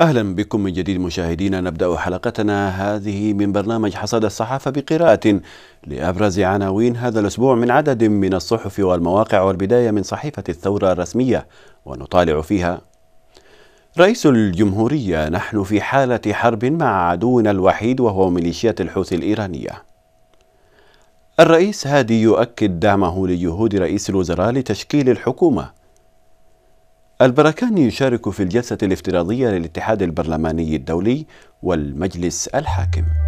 أهلا بكم من جديد مشاهدينا نبدأ حلقتنا هذه من برنامج حصاد الصحافة بقراءة لأبرز عناوين هذا الأسبوع من عدد من الصحف والمواقع والبداية من صحيفة الثورة الرسمية ونطالع فيها رئيس الجمهورية نحن في حالة حرب مع عدونا الوحيد وهو ميليشيات الحوثي الإيرانية الرئيس هادي يؤكد دعمه لجهود رئيس الوزراء لتشكيل الحكومة البركاني يشارك في الجلسة الافتراضية للاتحاد البرلماني الدولي والمجلس الحاكم